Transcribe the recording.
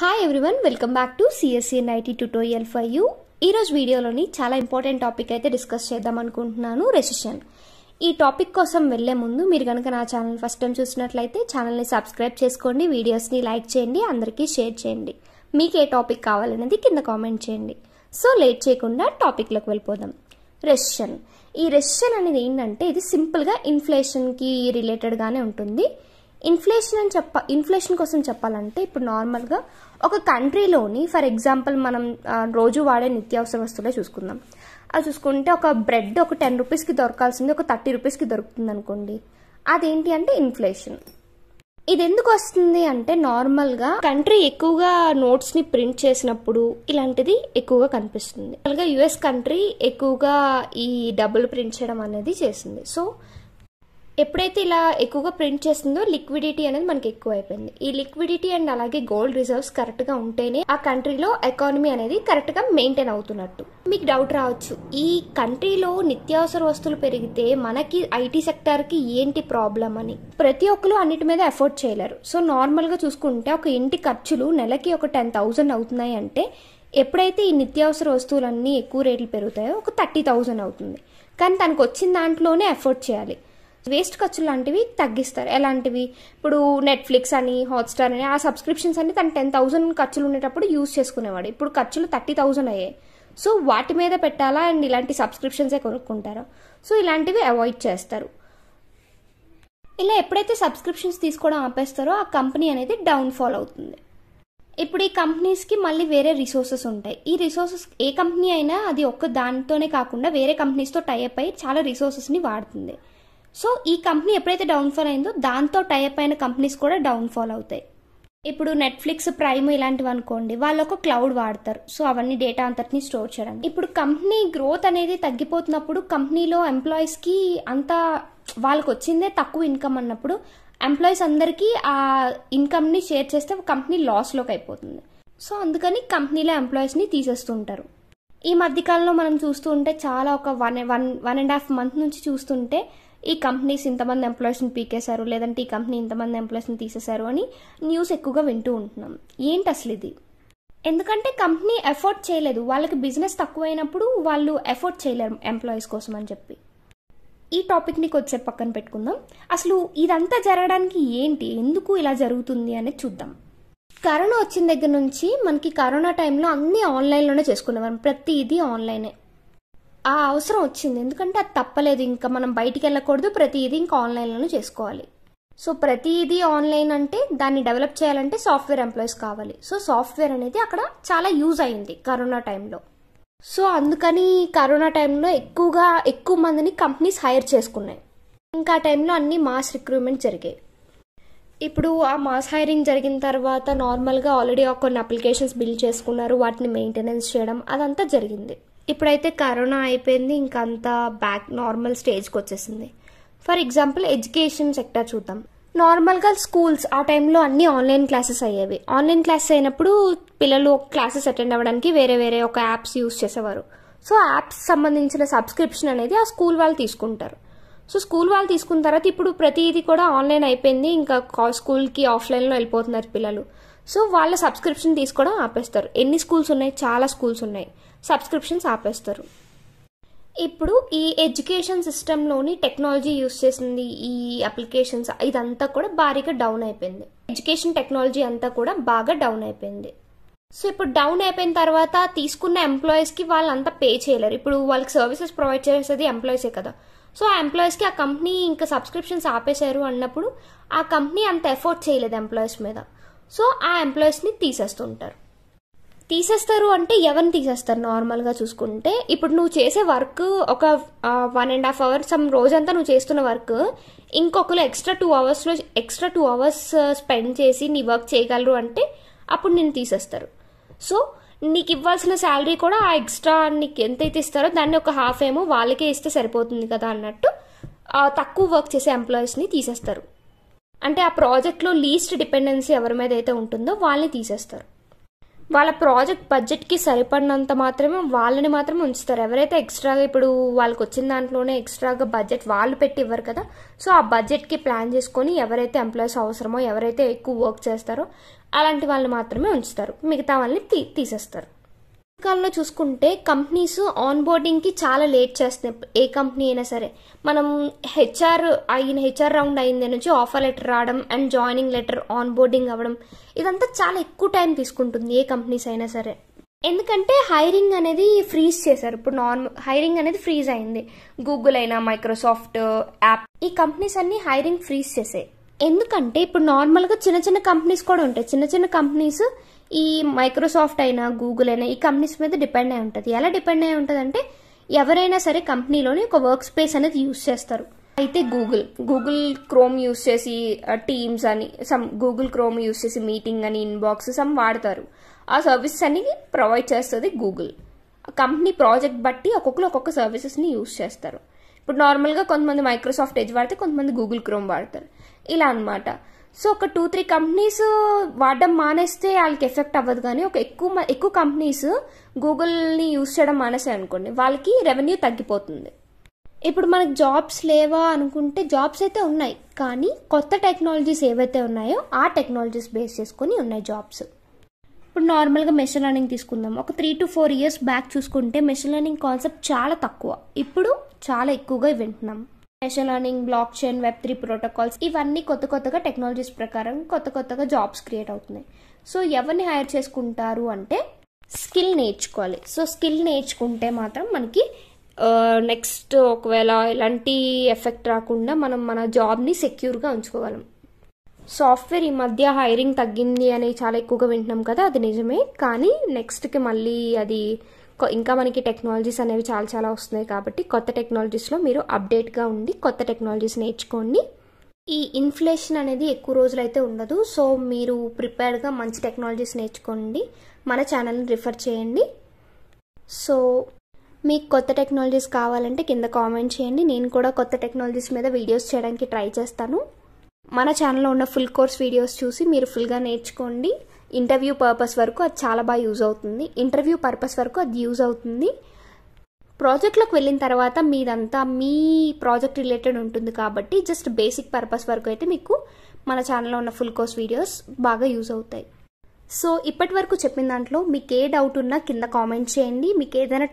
hi everyone welcome back to CSC ninety tutorial for you ఈరోజు వీడియోలోని చాలా important topic అయితే డిస్కస్ చేద్దాం అనుకుంటున్నాను రెసిషన్ ఈ టాపిక్ కోసం వెళ్లే ముందు మీరు కనుక నా ఛానల్ ఫస్ట్ టైం చూసినట్లయితే ఛానల్ని సబ్స్క్రైబ్ చేసుకోండి వీడియోస్ని లైక్ చేయండి అందరికీ షేర్ చేయండి మీకు ఏ టాపిక్ కావాలనేది కింద కామెంట్ చేయండి సో లేట్ చేయకుండా టాపిక్లోకి వెళ్ళిపోదాం రెసిషన్ ఈ రెసిషన్ అనేది ఏంటంటే ఇది సింపుల్గా ఇన్ఫ్లేషన్కి రిలేటెడ్గానే ఉంటుంది ఇన్ఫ్లేషన్ అని చెప్ప ఇన్ఫ్లేషన్ కోసం చెప్పాలంటే ఇప్పుడు నార్మల్గా ఒక కంట్రీలోని ఫర్ ఎగ్జాంపుల్ మనం రోజు వాడే నిత్యావసర వస్తువులే చూసుకుందాం అది చూసుకుంటే ఒక బ్రెడ్ ఒక టెన్ రూపీస్కి దొరకాల్సింది ఒక థర్టీ రూపీస్కి దొరుకుతుంది అనుకోండి అదేంటి అంటే ఇన్ఫ్లేషన్ ఇది ఎందుకు వస్తుంది అంటే నార్మల్గా కంట్రీ ఎక్కువగా నోట్స్ని ప్రింట్ చేసినప్పుడు ఇలాంటిది ఎక్కువగా కనిపిస్తుంది అలాగే యుఎస్ కంట్రీ ఎక్కువగా ఈ డబ్బులు ప్రింట్ చేయడం అనేది చేసింది సో ఎప్పుడైతే ఇలా ఎక్కువగా ప్రింట్ చేస్తుందో లిక్విడిటీ అనేది మనకి ఎక్కువ అయిపోయింది ఈ లిక్విడిటీ అండ్ అలాగే గోల్డ్ రిజర్వ్స్ కరెక్ట్ గా ఉంటేనే ఆ కంట్రీలో ఎకానమీ అనేది కరెక్ట్ గా మెయింటైన్ అవుతున్నట్టు మీకు డౌట్ రావచ్చు ఈ కంట్రీలో నిత్యావసర వస్తువులు పెరిగితే మనకి ఐటీ సెక్టర్ కి ఏంటి ప్రాబ్లం అని ప్రతి ఒక్కరు అన్నిటి మీద ఎఫోర్డ్ చేయలేరు సో నార్మల్ గా చూసుకుంటే ఒక ఇంటి ఖర్చులు నెలకి ఒక టెన్ థౌసండ్ అవుతున్నాయి అంటే ఎప్పుడైతే ఈ నిత్యావసర వస్తువులన్నీ ఎక్కువ రేట్లు పెరుగుతాయో ఒక థర్టీ థౌసండ్ అవుతుంది కానీ తనకు వచ్చిన దాంట్లోనే ఎఫోర్డ్ చేయాలి వేస్ట్ ఖర్చులు లాంటివి తగ్గిస్తారు ఎలాంటివి ఇప్పుడు నెట్ఫ్లిక్స్ అని హాట్స్టార్ అని ఆ సబ్స్క్రిప్షన్స్ అన్ని తను టెన్ థౌసండ్ ఖర్చులు ఉండేటప్పుడు యూజ్ చేసుకునేవాడు ఇప్పుడు ఖర్చులు థర్టీ థౌసండ్ అయ్యాయి సో వాటి మీద పెట్టాలా అండ్ ఇలాంటి సబ్స్క్రిప్షన్సే కొనుక్కుంటారా సో ఇలాంటివి అవాయిడ్ చేస్తారు ఇలా ఎప్పుడైతే సబ్స్క్రిప్షన్స్ తీసుకోవడం ఆపేస్తారో ఆ కంపెనీ అనేది డౌన్ ఫాల్ అవుతుంది ఇప్పుడు ఈ కంపెనీస్కి మళ్ళీ వేరే రిసోర్సెస్ ఉంటాయి ఈ రిసోర్సెస్ ఏ కంపెనీ అయినా అది ఒక్క దానితోనే కాకుండా వేరే కంపెనీస్తో టైఅప్ అయ్యి చాలా రిసోర్సెస్ని వాడుతుంది సో ఈ కంపెనీ ఎప్పుడైతే డౌన్ఫాల్ అయిందో దాంతో టైప్ అయిన కంపెనీస్ కూడా డౌన్ఫాల్ అవుతాయి ఇప్పుడు నెట్ఫ్లిక్స్ ప్రైమ్ ఇలాంటివి అనుకోండి వాళ్ళు ఒక క్లౌడ్ వాడతారు సో అవన్నీ డేటా అంతటిని స్టోర్ చేయడానికి ఇప్పుడు కంపెనీ గ్రోత్ అనేది తగ్గిపోతున్నప్పుడు కంపెనీలో కి అంత వాళ్ళకి వచ్చిందే తక్కువ ఇన్కమ్ అన్నప్పుడు ఎంప్లాయీస్ అందరికీ ఆ ఇన్కమ్ని షేర్ చేస్తే కంపెనీ లాస్లోకి అయిపోతుంది సో అందుకని కంపెనీలో ని తీసేస్తుంటారు ఈ మధ్యకాలంలో మనం చూస్తూ ఉంటే చాలా ఒక one one one and half month నుంచి చూస్తుంటే ఈ కంపెనీస్ ఇంతమంది ఎంప్లాయీస్ని పీకేశారు లేదంటే ఈ కంపెనీ ఇంతమంది ఎంప్లాయీస్ని తీసేశారు అని న్యూస్ ఎక్కువగా వింటూ ఉంటున్నాం ఏంటి అసలు ఇది ఎందుకంటే కంపెనీ ఎఫోర్ట్ చేయలేదు వాళ్ళకి బిజినెస్ తక్కువైనప్పుడు వాళ్ళు ఎఫోర్ట్ చేయలేరు ఎంప్లాయీస్ కోసం అని చెప్పి ఈ టాపిక్ని కొద్దిసేపు పక్కన పెట్టుకుందాం అసలు ఇదంతా జరగడానికి ఏంటి ఎందుకు ఇలా జరుగుతుంది అనేది చూద్దాం కరోనా వచ్చిన దగ్గర నుంచి మనకి కరోనా టైంలో అన్నీ ఆన్లైన్లోనే చేసుకునేవారు ప్రతిదీ ఆన్లైనే ఆ అవసరం వచ్చింది ఎందుకంటే అది తప్పలేదు ఇంకా మనం బయటికి వెళ్ళకూడదు ప్రతిదీ ఇంకా ఆన్లైన్లోనే చేసుకోవాలి సో ప్రతిదీ ఆన్లైన్ అంటే దాన్ని డెవలప్ చేయాలంటే సాఫ్ట్వేర్ ఎంప్లాయీస్ కావాలి సో సాఫ్ట్వేర్ అనేది అక్కడ చాలా యూజ్ అయింది కరోనా టైంలో సో అందుకని కరోనా టైంలో ఎక్కువగా ఎక్కువ మందిని కంపెనీస్ హైర్ చేసుకున్నాయి ఇంకా ఆ టైంలో అన్ని మాస్ రిక్రూట్మెంట్ జరిగాయి ఇప్పుడు ఆ మాస్ హైరింగ్ జరిగిన తర్వాత నార్మల్గా ఆల్రెడీ కొన్ని అప్లికేషన్స్ బిల్డ్ చేసుకున్నారు వాటిని మెయింటెనెన్స్ చేయడం అదంతా జరిగింది ఇప్పుడైతే కరోనా అయిపోయింది ఇంకంతా బ్యాక్ నార్మల్ స్టేజ్కి వచ్చేసింది ఫర్ ఎగ్జాంపుల్ ఎడ్యుకేషన్ సెక్టర్ చూద్దాం నార్మల్గా స్కూల్స్ ఆ టైంలో అన్ని ఆన్లైన్ క్లాసెస్ అయ్యేవి ఆన్లైన్ క్లాసెస్ అయినప్పుడు పిల్లలు క్లాసెస్ అటెండ్ అవ్వడానికి వేరే వేరే ఒక యాప్స్ యూస్ చేసేవారు సో యాప్స్ సంబంధించిన సబ్స్క్రిప్షన్ అనేది ఆ స్కూల్ వాళ్ళు తీసుకుంటారు సో స్కూల్ వాళ్ళు తీసుకున్న తర్వాత ఇప్పుడు ప్రతిదీ కూడా ఆన్లైన్ అయిపోయింది ఇంకా స్కూల్కి ఆఫ్లైన్లో వెళ్ళిపోతున్నారు పిల్లలు సో వాళ్ళ సబ్స్క్రిప్షన్ తీసుకోవడం ఆపేస్తారు ఎన్ని స్కూల్స్ ఉన్నాయి చాలా స్కూల్స్ ఉన్నాయి సబ్స్క్రిప్షన్స్ ఆపేస్తారు ఇప్పుడు ఈ ఎడ్యుకేషన్ సిస్టంలోని టెక్నాలజీ యూస్ చేసింది ఈ అప్లికేషన్స్ ఇదంతా కూడా భారీగా డౌన్ అయిపోయింది ఎడ్యుకేషన్ టెక్నాలజీ అంతా కూడా బాగా డౌన్ అయిపోయింది సో ఇప్పుడు డౌన్ అయిపోయిన తర్వాత తీసుకున్న ఎంప్లాయీస్కి వాళ్ళంతా పే చేయలేరు ఇప్పుడు వాళ్ళకి సర్వీసెస్ ప్రొవైడ్ చేసేది ఎంప్లాయీసే కదా సో ఆ ఎంప్లాయీస్కి ఆ కంపెనీ ఇంకా సబ్స్క్రిప్షన్స్ ఆపేశారు అన్నప్పుడు ఆ కంపెనీ అంత ఎఫోర్డ్ చేయలేదు ఎంప్లాయీస్ మీద సో ఆ ఎంప్లాయీస్ని తీసేస్తుంటారు తీసేస్తారు అంటే ఎవరిని తీసేస్తారు నార్మల్గా చూసుకుంటే ఇప్పుడు నువ్వు చేసే వర్క్ ఒక వన్ అండ్ హాఫ్ అవర్స్ సమ్ రోజంతా నువ్వు చేస్తున్న వర్క్ ఇంకొకరు ఎక్స్ట్రా టూ అవర్స్లో ఎక్స్ట్రా టూ అవర్స్ స్పెండ్ చేసి నీ వర్క్ చేయగలరు అంటే అప్పుడు నేను తీసేస్తారు సో నీకు ఇవ్వాల్సిన శాలరీ కూడా ఆ ఎక్స్ట్రా నీకు ఎంతైతే ఇస్తారో దాన్ని ఒక హాఫ్ ఏమో వాళ్ళకే ఇస్తే సరిపోతుంది కదా అన్నట్టు తక్కువ వర్క్ చేసే ఎంప్లాయీస్ని తీసేస్తారు అంటే ఆ ప్రాజెక్ట్లో లీస్ట్ డిపెండెన్సీ ఎవరి మీద అయితే ఉంటుందో వాళ్ళని తీసేస్తారు వాళ్ళ ప్రాజెక్ట్ బడ్జెట్కి సరిపడినంత మాత్రమే వాళ్ళని మాత్రమే ఉంచుతారు ఎవరైతే ఎక్స్ట్రాగా ఇప్పుడు వాళ్ళకి వచ్చిన దాంట్లోనే ఎక్స్ట్రాగా బడ్జెట్ వాళ్ళు పెట్టి ఇవ్వరు కదా సో ఆ బడ్జెట్కి ప్లాన్ చేసుకొని ఎవరైతే ఎంప్లాయీస్ అవసరమో ఎవరైతే ఎక్కువ వర్క్ చేస్తారో అలాంటి వాళ్ళని మాత్రమే ఉంచుతారు మిగతా వాళ్ళని తీ తీసేస్తారు అమెరికాల్లో చూసుకుంటే కంపెనీస్ ఆన్ బోర్డింగ్కి చాలా లేట్ చేస్తున్నాయి ఏ కంపెనీ అయినా సరే మనం హెచ్ఆర్ అయిన హెచ్ఆర్ రౌండ్ అయిన నుంచి ఆఫర్ లెటర్ రావడం and joining letter onboarding అవ్వడం ఇదంతా చాలా ఎక్కువ టైం తీసుకుంటుంది ఏ కంపెనీస్ అయినా సరే ఎందుకంటే హైరింగ్ అనేది ఫ్రీజ్ చేశారు ఇప్పుడు నార్మల్ హైరింగ్ అనేది ఫ్రీజ్ అయింది గూగుల్ అయినా మైక్రోసాఫ్ట్ యాప్ ఈ కంపెనీస్ అన్ని హైరింగ్ ఫ్రీజ్ చేసాయి ఎందుకంటే ఇప్పుడు నార్మల్గా చిన్న చిన్న కంపెనీస్ కూడా ఉంటాయి చిన్న చిన్న కంపెనీస్ ఈ మైక్రోసాఫ్ట్ అయినా గూగుల్ అయినా ఈ కంపెనీస్ మీద డిపెండ్ అయి ఉంటుంది ఎలా డిపెండ్ అయి ఉంటుంది అంటే ఎవరైనా సరే కంపెనీలోని ఒక వర్క్ స్పేస్ అనేది యూజ్ చేస్తారు అయితే గూగుల్ గూగుల్ క్రోమ్ యూస్ చేసి టీమ్స్ అని సమ్ గూగుల్ క్రోమ్ యూస్ చేసి మీటింగ్ అని ఇన్బాక్స్ సమ్ వాడతారు ఆ సర్వీసెస్ అని ప్రొవైడ్ చేస్తుంది గూగుల్ కంపెనీ ప్రాజెక్ట్ బట్టి ఒక్కొక్కరు ఒక్కొక్క సర్వీసెస్ని యూజ్ చేస్తారు ఇప్పుడు నార్మల్గా కొంతమంది మైక్రోసాఫ్ట్ ఎడ్జ్ వాడితే కొంతమంది గూగుల్ క్రోమ్ వాడతారు ఇలా అనమాట సో ఒక టూ త్రీ కంపెనీస్ వాడడం మానేస్తే వాళ్ళకి ఎఫెక్ట్ అవ్వదు కానీ ఒక ఎక్కువ ఎక్కువ కంపెనీస్ గూగుల్ని యూస్ చేయడం మానేసాయి అనుకోండి వాళ్ళకి రెవెన్యూ తగ్గిపోతుంది ఇప్పుడు మనకు జాబ్స్ లేవా అనుకుంటే జాబ్స్ అయితే ఉన్నాయి కానీ కొత్త టెక్నాలజీస్ ఏవైతే ఉన్నాయో ఆ టెక్నాలజీస్ బేస్ చేసుకొని ఉన్నాయి జాబ్స్ ఇప్పుడు నార్మల్గా మెషిన్ లెర్నింగ్ తీసుకుందాం ఒక three to four years back చూసుకుంటే మెషిన్ లెర్నింగ్ కాన్సెప్ట్ చాలా తక్కువ ఇప్పుడు చాలా ఎక్కువగా వింటున్నాం machine learning blockchain web three protocols ఇవన్నీ కొత్త కొత్తగా టెక్నాలజీస్ ప్రకారం కొత్త కొత్తగా జాబ్స్ క్రియేట్ అవుతున్నాయి సో ఎవరిని హైర్ చేసుకుంటారు అంటే స్కిల్ నేర్చుకోవాలి సో స్కిల్ నేర్చుకుంటే మాత్రం మనకి నెక్స్ట్ ఒకవేళ ఇలాంటి ఎఫెక్ట్ రాకుండా మనం మన జాబ్ని సెక్యూర్గా ఉంచుకోగలం సాఫ్ట్వేర్ ఈ మధ్య హైరింగ్ తగ్గింది అని చాలా ఎక్కువగా వింటున్నాం కదా అది నిజమే కానీ నెక్స్ట్కి మళ్ళీ అది ఇంకా మనకి టెక్నాలజీస్ అనేవి చాలా చాలా వస్తున్నాయి కాబట్టి కొత్త టెక్నాలజీస్లో మీరు అప్డేట్గా ఉండి కొత్త టెక్నాలజీస్ నేర్చుకోండి ఈ ఇన్ఫ్లేషన్ అనేది ఎక్కువ రోజులు అయితే ఉండదు సో మీరు ప్రిపేర్డ్గా మంచి టెక్నాలజీస్ నేర్చుకోండి మన ఛానల్ని రిఫర్ చేయండి సో మీకు కొత్త టెక్నాలజీస్ కావాలంటే కింద కామెంట్ చేయండి నేను కూడా కొత్త టెక్నాలజీస్ మీద వీడియోస్ చేయడానికి ట్రై చేస్తాను మన ఛానల్లో ఉన్న ఫుల్ కోర్స్ వీడియోస్ చూసి మీరు ఫుల్గా నేర్చుకోండి ఇంటర్వ్యూ పర్పస్ వరకు అది చాలా బాగా యూజ్ అవుతుంది ఇంటర్వ్యూ పర్పస్ వరకు అది యూజ్ అవుతుంది ప్రాజెక్ట్లోకి వెళ్ళిన తర్వాత మీదంతా మీ ప్రాజెక్ట్ రిలేటెడ్ ఉంటుంది కాబట్టి జస్ట్ బేసిక్ పర్పస్ వరకు అయితే మీకు మన ఛానల్లో ఉన్న ఫుల్ కోర్స్ వీడియోస్ బాగా యూజ్ అవుతాయి సో ఇప్పటి వరకు చెప్పిన దాంట్లో మీకు ఏ డౌట్ ఉన్నా కింద కామెంట్ చేయండి మీకు ఏదైనా